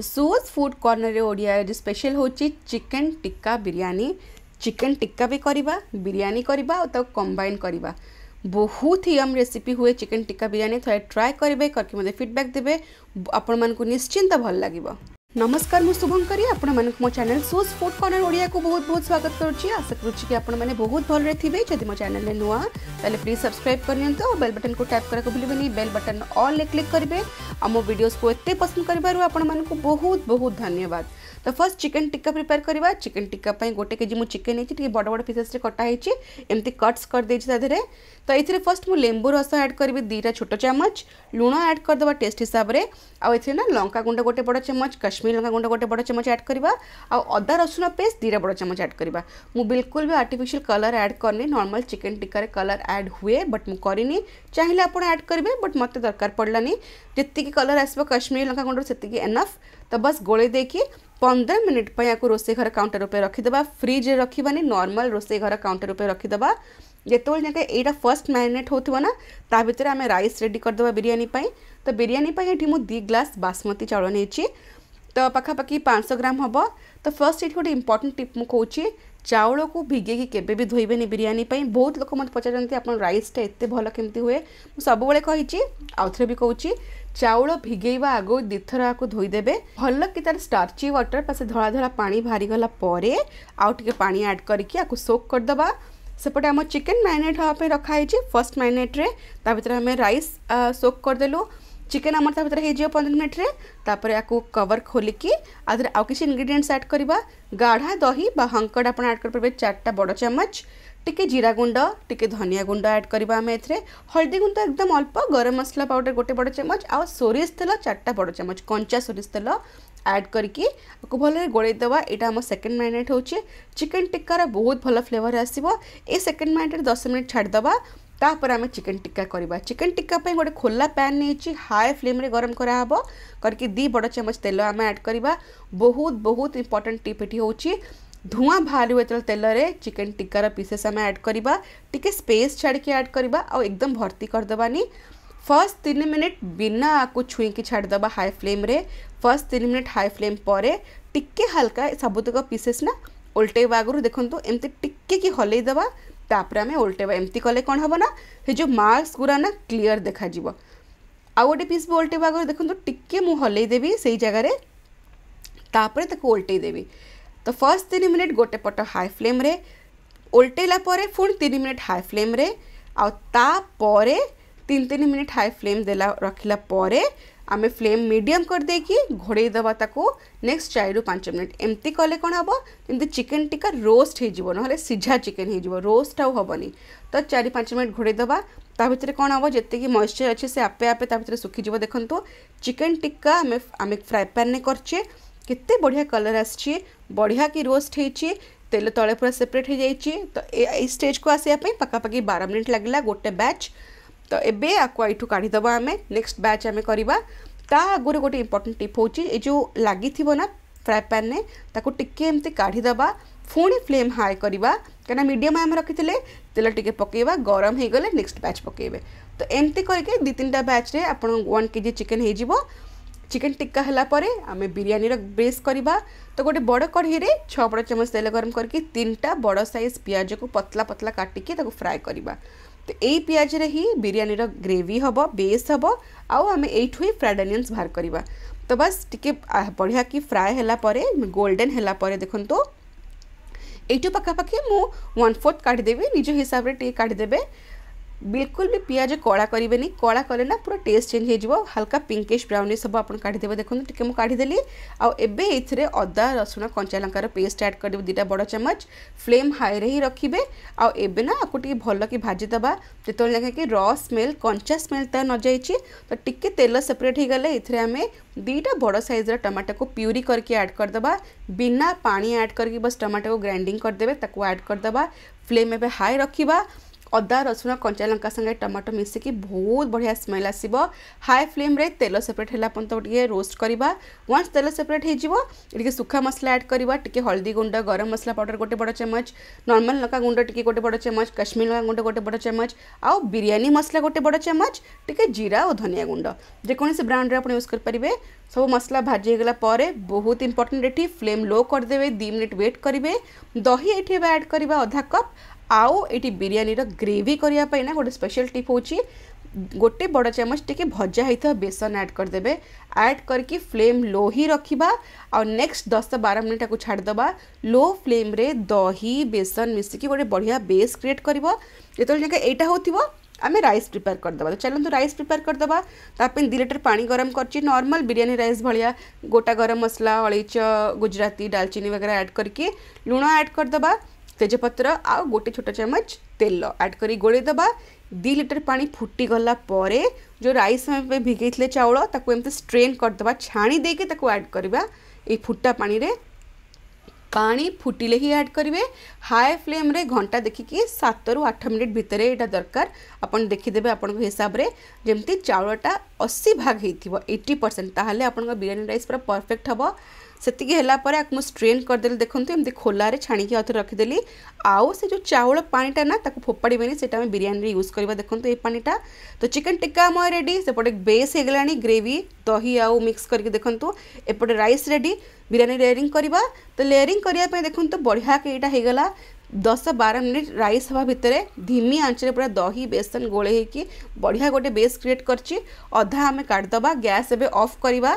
তো সোজ ফুড କର୍ଣ୍ଣରରେ ଓଡ଼ିଆରେ ସ୍ପେଶାଲ ହେଉଛି ଚିକେନ୍ ଟିକ୍କା ବିରିୟାନୀ ଚିକେନ୍ ଟିକ୍କା ବି କରିବା ବିରିୟାନୀ କରିବା ଆଉ ତାକୁ କମ୍ବାଇନ୍ କରିବା ବହୁତ ହି ଆମ ରେସିପି ହୁଏ ଚିକେନ୍ ଟିକ୍କା ବିରିୟାନୀ ଥରେ ଟ୍ରାଏ କରିବେ କରିକି ମୋତେ ଫିଡ଼ବ୍ୟାକ୍ ଦେବେ ଆପଣମାନଙ୍କୁ ନିଶ୍ଚିନ୍ତ ଭଲ ଲାଗିବ नमस्कार मुझे शुभंकरी आपको मो चेल सोज फुड कर्णर ओडिया को बहुत बहुत स्वागत करुच्ची आशा करुच्ची कि आपने मैंने बहुत भल रे जब जदि मो चेल नुआ ताले प्लीज सब्सक्राइब करियंतो और बेल बटन को टैप करा भूल बेल बटन अल्ले क्लिक क्लिक और मो वीडियोस को एत पसंद कर बहुत बहुत धन्यवाद तो फर्स्ट चिकेन टिक्का प्रिपेयर करवा चिकेन टिक्का गोटे के जी मुझे चिकेन नहीं बड़ बड़ पीसेस कटाई एमती कट्स करदे ताधे तो ये फर्स्ट मुझे लेंबू रस एड करी दीटा छोट चमच लुण एड करदे टेस्ट हिसाब से आउ ए लंका गुंड गोटे बड़ चमच कश्मीर कश्मीर लंका गुंड गोटे बड़ चमच ऐड करवा आदा रसुण पेस्ट दीरा बड़ चमच ऐड करवा बिल्कुल भी आर्टिफिशियल कलर एड करनी नॉर्मल चिकन टिकार कलर एड हुए बट मुझे चाहिए आप ऐड करेंगे बट मत दरकार पड़लानी जितकी कलर आसो कश्मीर लंका गुंड से एनफ तो बस गोल देखिए पंद्रह मिनट पर आपको रोसे घर काउंटर उपये रखीद फ्रिज रखानी नर्माल रोसे घर काउंटर उपये रखीदे जितेबाला जैसे यही फर्स्ट मैरिनेट होना ता भितर आम रईस रेडी करदे बिरीयी तो बिरीयी ये मुझे दी ग्लास बासमती चावल नहीं तो पखापाखि पाँच सौ ग्राम हम तो फर्स्ट ये गोटे इम्पोर्टां टीप मुझे ଚାଉଳକୁ କୁ ଭିଗେଇକି କେବେ ବି ଧୋଇବେନି ବିରିୟାନୀ ପାଇଁ ବହୁତ ଲୋକ ମୋତେ ପଚାରୁଛନ୍ତି ଆପଣ ରାଇସ୍ଟା ଏତେ ଭଲ କେମିତି ହୁଏ ମୁଁ ସବୁବେଳେ କହିଛି ଆଉଥରେ ବି କହୁଛି ଚାଉଳ ଭିଗେଇବା ଆଗରୁ ଦୁଇଥର ଆକୁ ଧୋଇଦେବେ ଭଲ କି ତା'ର ଷ୍ଟାର୍ଚି ୱାଟର୍ ବା ସେ ଧଳା ଧଳା ପାଣି ବାହାରିଗଲା ପରେ ଆଉ ଟିକେ ପାଣି ଆଡ଼୍ କରିକି ଆକୁ ସୋକ୍ କରିଦେବା ସେପଟେ ଆମ ଚିକେନ୍ ମ୍ୟାରିନେଟ୍ ହେବା ପାଇଁ ରଖାହେଇଛି ଫର୍ଷ୍ଟ ମ୍ୟାରିନେଟ୍ରେ ତା ଭିତରେ ଆମେ ରାଇସ୍ ସୋକ୍ କରିଦେଲୁ ଚିକେନ୍ ଆମର ତା ଭିତରେ ହେଇଯିବ ପନ୍ଦର ମିନିଟ୍ରେ ତାପରେ ଆକୁ କଭର୍ ଖୋଲିକି ଆଉ ଦେହରେ ଆଉ କିଛି ଇନଗ୍ରିଡ଼ିଏଣ୍ଟସ୍ ଆଡ଼୍ କରିବା ଗାଢ଼ା ଦହି ବା ହଙ୍କଡ଼ ଆପଣ ଆଡ଼୍ କରିପାରିବେ ଚାରିଟା ବଡ଼ ଚାମଚ ଟିକେ ଜିରା ଗୁଣ୍ଡ ଟିକେ ଧନିଆ ଗୁଣ୍ଡ ଆଡ଼୍ କରିବା ଆମେ ଏଥିରେ ହଳଦୀ ଗୁଣ୍ଡ ଏକଦମ ଅଳ୍ପ ଗରମ ମସଲା ପାଉଡ଼ର ଗୋଟେ ବଡ଼ ଚାମଚ ଆଉ ସୋରିଷ ତେଲ ଚାରିଟା ବଡ଼ ଚାମଚ କଞ୍ଚା ସୋରିଷ ତେଲ ଆଡ଼୍ କରିକି ଆକୁ ଭଲରେ ଗୋଳେଇ ଦେବା ଏଇଟା ଆମ ସେକେଣ୍ଡ ମ୍ୟାରିନେଟ୍ ହେଉଛି ଚିକେନ୍ ଟିକ୍କାର ବହୁତ ଭଲ ଫ୍ଲେଭର୍ ଆସିବ ଏ ସେକେଣ୍ଡ ମ୍ୟାରିନେଟ୍ ଦଶ ମିନିଟ୍ ଛାଡ଼ିଦେବା ତାପରେ ଆମେ ଚିକେନ୍ ଟିକ୍କା କରିବା ଚିକେନ୍ ଟିକ୍କା ପାଇଁ ଗୋଟେ ଖୋଲା ପ୍ୟାନ୍ ନେଇଛି ହାଇ ଫ୍ଲେମ୍ରେ ଗରମ କରାହେବ କରିକି ଦୁଇ ବଡ଼ ଚାମଚ ତେଲ ଆମେ ଆଡ଼୍ କରିବା ବହୁତ ବହୁତ ଇମ୍ପର୍ଟାଣ୍ଟ ଟିପ୍ ଏଠି ହେଉଛି ଧୂଆଁ ବାହାରିବ ଯେତେବେଳେ ତେଲରେ ଚିକେନ୍ ଟିକ୍କାର ପିସେସ୍ ଆମେ ଆଡ଼୍ କରିବା ଟିକେ ସ୍ପେସ୍ ଛାଡ଼ିକି ଆଡ଼୍ କରିବା ଆଉ ଏକଦମ ଭର୍ତ୍ତି କରିଦେବାନି ଫର୍ଷ୍ଟ ତିନି ମିନିଟ୍ ବିନା ଆକୁ ଛୁଇଁକି ଛାଡ଼ିଦେବା ହାଇ ଫ୍ଲେମ୍ରେ ଫର୍ଷ୍ଟ ତିନି ମିନିଟ୍ ହାଇ ଫ୍ଲେମ୍ ପରେ ଟିକେ ହାଲକା ସବୁତକ ପିସେସ୍ ନା ଓଲଟେଇବା ଆଗରୁ ଦେଖନ୍ତୁ ଏମିତି ଟିକେ କି ହଲେଇଦେବା ତାପରେ ଆମେ ଓଲଟେଇବା ଏମିତି କଲେ କ'ଣ ହେବ ନା ସେ ଯେଉଁ ମାର୍କସ୍ ଗୁଡ଼ା ନା କ୍ଲିଅର୍ ଦେଖାଯିବ ଆଉ ଗୋଟେ ପିସ୍ ବି ଓଲଟେଇବା ଆଗରୁ ଦେଖନ୍ତୁ ଟିକେ ମୁଁ ହଲେଇ ଦେବି ସେଇ ଜାଗାରେ ତାପରେ ତାକୁ ଓଲଟେଇ ଦେବି ତ ଫର୍ଷ୍ଟ ତିନି ମିନିଟ୍ ଗୋଟେ ପଟ ହାଇ ଫ୍ଲେମ୍ରେ ଓଲଟେଇଲା ପରେ ପୁଣି ତିନି ମିନିଟ୍ ହାଇ ଫ୍ଲେମ୍ରେ ଆଉ ତାପରେ ତିନି ତିନି ମିନିଟ୍ ହାଇ ଫ୍ଲେମ୍ ଦେଲା ରଖିଲା ପରେ आम फ्लेम मीडियम कर करदे घोड़े दबा ताको नेक्स्ट चार पाँच मिनट एमती कले कौन हम जमी चिकेन टिका रोस्ट हो ना सीझा चिकेन हो रोस्ट आबनी तो चार पाँच मिनिट घोड़े दबा ताकि कौन हम जी मइश्चर अच्छे से आपे आपे शुखीज देखो चिकेन टिका आम फ्राएपैन में करचे केत बढ़िया कलर आस बढ़िया कि रोस्ट हो तेल तले पूरा सेपरेट हो जाए तो ये स्टेज को आसापी पखापाखि बार मिनिट लगला गोटे बैच ତ ଏବେ ଆକୁ ଏଇଠୁ କାଢ଼ିଦେବା ଆମେ ନେକ୍ସଟ ବ୍ୟାଚ୍ ଆମେ କରିବା ତା ଆଗରୁ ଗୋଟେ ଇମ୍ପୋର୍ଟାଣ୍ଟ ଟିପ୍ ହେଉଛି ଏ ଯେଉଁ ଲାଗିଥିବ ନା ଫ୍ରାଏ ପ୍ୟାନ୍ରେ ତାକୁ ଟିକିଏ ଏମିତି କାଢ଼ିଦେବା ପୁଣି ଫ୍ଲେମ୍ ହାଏ କରିବା କାହିଁକିନା ମିଡ଼ିୟମ୍ ଆମେ ରଖିଥିଲେ ତେଲ ଟିକେ ପକାଇବା ଗରମ ହେଇଗଲେ ନେକ୍ସଟ ବ୍ୟାଚ୍ ପକାଇବେ ତ ଏମିତି କରିକି ଦୁଇ ତିନିଟା ବ୍ୟାଚ୍ରେ ଆପଣ ୱାନ୍ କେଜି ଚିକେନ୍ ହେଇଯିବ ଚିକେନ୍ ଟିକ୍କା ହେଲା ପରେ ଆମେ ବିରିୟାନୀର ବେସ୍ କରିବା ତ ଗୋଟେ ବଡ଼ କଢ଼େଇରେ ଛଅ ବଡ଼ ଚାମଚ ତେଲ ଗରମ କରିକି ତିନିଟା ବଡ଼ ସାଇଜ୍ ପିଆଜକୁ ପତଳା ପତଳା କାଟିକି ତାକୁ ଫ୍ରାଏ କରିବା তো এই পিঁয়াজরে ହିଁ ବିରିୟାନୀର ଗ୍ରେଭି ହେବ ବେସ୍ ହେବ ଆଉ ଆମେ ଏଇଠୁ ହିଁ ଫ୍ରାଏଡ଼୍ ଅନିଅନ୍ସ ବାହାର କରିବା ତ ବାସ୍ ଟିକେ ବଢ଼ିଆକି ଫ୍ରାଏ ହେଲା ପରେ ଗୋଲ୍ଡେନ୍ ହେଲା ପରେ ଦେଖନ୍ତୁ ଏଇଠୁ ପାଖାପାଖି ମୁଁ ୱାନ୍ ଫୋର୍ଥ କାଢ଼ିଦେବି ନିଜ ହିସାବରେ ଟିକେ କାଢ଼ିଦେବେ बिल्कुल भी पिज कला करेंगे कला कले पूरा टेस्ट चेंज हो हालांका पिंकिश ब्राउन सब आप काढ़ीदे देखते टी मुदी आउर अदा रसुण कंचा लंकार पेस्ट आड करदेव दुटा बड़ चमच फ्लेम हाई ही रखिए आउेना आपको भल कि भाजीद जो लगे कि र स्मेल कंचा स्मेल तर न जाइए तो टी तेल सेपरेट हो गले आम दुईटा बड़ सैज्र टमाटो को प्यूरी करके आड करदे बिना पा एड करके बस टमाटो को ग्राइंडिंग करदे आड करदे फ्लेम एवं हाई रखा अदा रसुण कंचा लंका सागे टमाटो मिसिकी बहुत बढ़िया स्मेल आसव हाई फ्लेम रे तेल सेपरेट है रोस्ट करवा वन्स तेल सेपरेट हो सुखा मसला एड करवा हल्दी गुंड गरम मसला पाउडर गोटे बड़ चमच नर्माल लंका गुंड टे गोटे बड़ चमच कश्मीर लंका गुंड गोटे बड़ चमच आउ बिरीयी मसला गोटे बड़ चम्मच टे जीरा और धनिया गुंड जेकोसी ब्रांड आज यूज करेंगे सब मसला भाजीगला बहुत इंपोर्टाट ये फ्लेम लो करदे दि मिनिट व्वेट करेंगे दही ये एड करवा अधा कप ଆଉ ଏଠି ବିରିୟାନୀର ଗ୍ରେଭି କରିବା ପାଇଁ ନା ଗୋଟେ ସ୍ପେଶାଲ୍ ଟିପ୍ ହେଉଛି ଗୋଟେ ବଡ଼ ଚାମଚ ଟିକେ ଭଜା ହେଇଥିବା ବେସନ ଆଡ଼୍ କରିଦେବେ ଆଡ଼୍ କରିକି ଫ୍ଲେମ୍ ଲୋ ହିଁ ରଖିବା ଆଉ ନେକ୍ସଟ ଦଶ ବାର ମିନିଟ୍ ତାକୁ ଛାଡ଼ିଦେବା ଲୋ ଫ୍ଲେମ୍ରେ ଦହି ବେସନ ମିଶିକି ଗୋଟେ ବଢ଼ିଆ ବେସ୍ କ୍ରିଏଟ୍ କରିବ ଯେତେବେଳେ ଯାକେ ଏଇଟା ହେଉଥିବ ଆମେ ରାଇସ୍ ପ୍ରିପେୟାର କରିଦେବା ତ ଚାଲନ୍ତୁ ରାଇସ୍ ପ୍ରିପେୟାର କରିଦେବା ତା ପାଇଁ ଦୁଇ ଲିଟର ପାଣି ଗରମ କରିଛି ନର୍ମାଲ ବିରିୟାନୀ ରାଇସ୍ ଭଳିଆ ଗୋଟା ଗରମ ମସଲା ଅଳେଇଚ ଗୁଜୁରାତି ଡାଲଚିନି ବଗେରା ଆଡ଼୍ କରିକି ଲୁଣ ଆଡ଼୍ କରିଦେବା तेजपत्र आ गोटे छोट चमच तेल ऐड कर गोड़े दबा दी लिटर पा फुटी जो राइस भिगे चाउल एम स्ट्रेन करदे छाणी देके ऐड करवा युटा पा पानी फुटिले ही ऐड करेंगे हाई फ्लेम रे घंटा देखिक सात रु आठ मिनिट भितर यहाँ दरकार आपन देखीदे आप हिसाब से जमी चाउलटा अशी भाग होती है एट्टी परसेंट ताल आप बिरीयी रईस पूरा परफेक्ट हाँ ସେତିକି ହେଲା ପରେ ଆକୁ ମୁଁ ଷ୍ଟ୍ରେନ୍ କରିଦେଲି ଦେଖନ୍ତୁ ଏମିତି ଖୋଲାରେ ଛାଣିକି ଆଉ ଥରେ ରଖିଦେଲି ଆଉ ସେ ଯେଉଁ ଚାଉଳ ପାଣିଟା ନା ତାକୁ ଫୋପାଡ଼ିବେନି ସେଇଟା ଆମେ ବିରିୟାନୀରେ ୟୁଜ୍ କରିବା ଦେଖନ୍ତୁ ଏଇ ପାଣିଟା ତ ଚିକେନ୍ ଟିକ୍କା ଆମ ରେଡ଼ି ସେପଟେ ବେସ୍ ହେଇଗଲାଣି ଗ୍ରେଭି ଦହି ଆଉ ମିକ୍ସ କରିକି ଦେଖନ୍ତୁ ଏପଟେ ରାଇସ୍ ରେଡ଼ି ବିରିୟାନୀ ଲେୟରିଂ କରିବା ତ ଲେୟରିଂ କରିବା ପାଇଁ ଦେଖନ୍ତୁ ବଢ଼ିଆ କି ଏଇଟା ହେଇଗଲା ଦଶ ବାର ମିନିଟ୍ ରାଇସ୍ ହେବା ଭିତରେ ଧିମି ଆଞ୍ଚରେ ପୁରା ଦହି ବେସନ ଗୋଳେଇ ହେଇକି ବଢ଼ିଆ ଗୋଟେ ବେସ୍ କ୍ରିଏଟ୍ କରିଛି ଅଧା ଆମେ କାଢ଼ିଦେବା ଗ୍ୟାସ୍ ଏବେ ଅଫ୍ କରିବା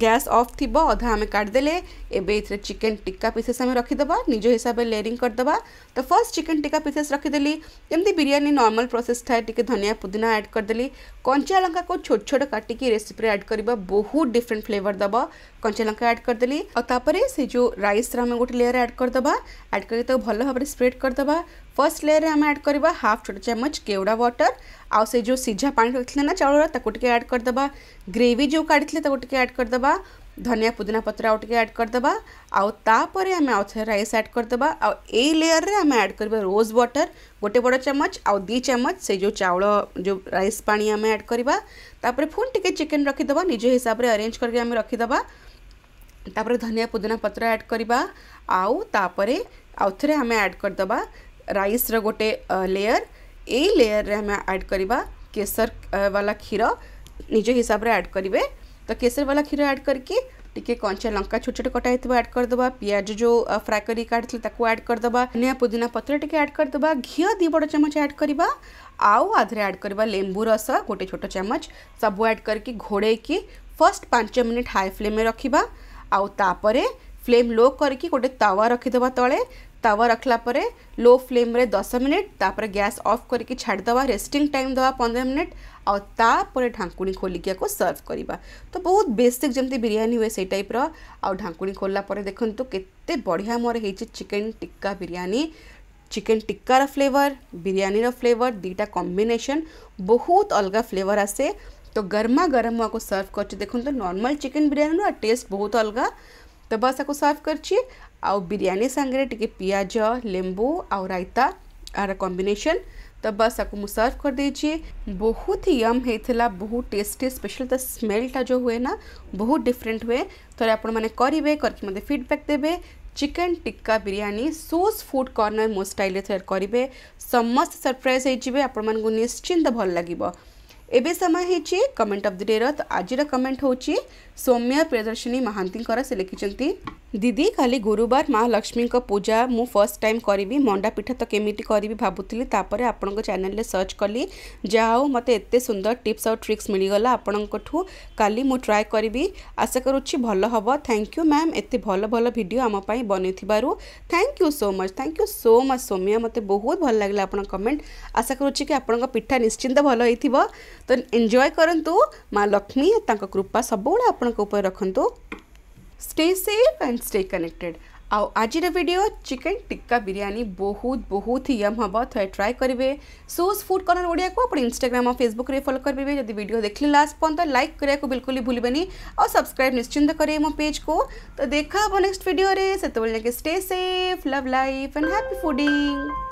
गैस अफ थ अधा आम काटदे एबे चिकेन टिका पिसेस आम रखिद निज हिसाब से लेयरिंग करदे तो फर्स्ट चिकेन टिका पिसेस रखिदेली एमती बिरीयी नर्माल प्रोसेस था धनिया पुदीना एड करदेली कंचा लंका को छोट छोट काटिक रेसीपी एड कर बहुत डिफरेन्ट फ्लेवर दब कंचा लंका एड करदेली और जो रईस गोटे लेयर एड करदे एड कर भल भाव स्प्रेड करदे फर्स्ट लेयर में आम एड करवा हाफ छोट चमच केवड़ा वाटर आउ से जो सीझा पा रखे ना चाउल ताको करदे ग्रेवी जो काढ़ी एड करदे धनिया पुदीना पत्र आउ आड करदे आउे आम आउ रईस आड करदे आउ ए लेयर में आम आड करवा रोज वाटर गोटे बड़ चामच आउ दी चामच से जो चाउल जो रईस पा आम आड करवा तापर टे चिकेन रखिदे निज हिसाब से अरेन्ज करके आम रखिदे तापर धनिया पुदीना पत्र आड करवा आउ तापर आउ थे आम आड करदे रईस रोटे लेयर ए लेयर में आम आड करवा केसर वाला क्षीर निज हिसाब से ऐड करेंगे तो केसर वाला क्षीर ऐड करके टिके कंचा लंका छोटे छोटे कटाई थोड़ा ऐड करदे पिज जो फ्राए कर ऐड करदे धनिया पुदीना पत्र टी एड करदे घी दी बड़ चमच ऐड करवा आउ आधे ऐड करवा लेबू रस गोटे छोट चमच सब एड करके घोड़े कि फर्स्ट पांच मिनिट हाई फ्लेम रखा आउ फ्लेम लो करके गोटे तवा रखीद तले तवा रखला लो फ्लेम रे दस मिनिट तापर गैस ऑफ करके छाड़ दवा रेस्टिंग टाइम दवा पंद्रह मिनिट आपर ढाकुणी खोलिकिया को सर्व करवा तो बहुत बेसिक जमी बिरीयी हुए से टाइप रुणी खोलला देखूँ तो के बढ़िया मोर हो चिकेन टिक्का बिरीयी चिकेन टिक्कार फ्लेवर बिरीयर फ्लेवर दीटा कम्बेसन बहुत अलग फ्लेवर आसे तो गरमा गरम आपको सर्व कर देखो नॉर्मल चिकन बिरयानी बिरीयी टेस्ट बहुत अलग तो बस सा सर्व कर बिरीयानी सांगे टी पिज लेंबू आ रईता आर कम्बेसन तो बस आपको सर्व कर दीजिए बहुत ही यम होता बहुत टेस्टी स्पेशल तो स्मेलटा जो हुए ना बहुत डिफरेंट हुए थे आप करेंगे करके मतलब फिडबैक देवे चिकेन टिक्का बिरयानी सोस फूड कर्णर मो स्टाइल थोड़े करेंगे समस्त सरप्राइज हो निश्चिंत भल लगे एवं समय हो कमेंट अफ द डे रज कमेंट हूँ सौम्या प्रियदर्शिनी महांती से लिखिंट दीदी खाली गुरुवार माँ लक्ष्मी का पूजा मु फर्स्ट टाइम करी मंडापिठा तो केमी करी भावुँ तापर आप चेल सर्च कली जहाँ मत एत सुंदर टीप्स और ट्रिक्स मिलगला आपणु काली मुझ ट्राए करी आशा करूँ भल हम थैंक यू मैम एत भल भल भिड आमपाई बनवर thank you so much thank you so much Soumya मतलब बहुत भल लगे आप कमेंट आशा करुच्छे कि आपण पिठा निश्चिंत भल हो तो एंजय करूँ माँ लक्ष्मी तक कृपा सब आपण ऊपर रखु stay safe and stay connected आज वीडियो चिकन टिक्का बिरयानी बहुत बहुत ही यम हम थे ट्राए करेंगे सोज फुड कर्नर ओडिया को आप इनस्टाग्राम और फेसबुक में फलो करेंगे जब भिड देखे लास्ट पर्यत तो लाइक करने को बिल्कुल ही भूलें और सब्सक्राइब निश्चिंत करे मो पेज को तो देखा हम नेक्स्ट भिडे से stay safe love life and happy fooding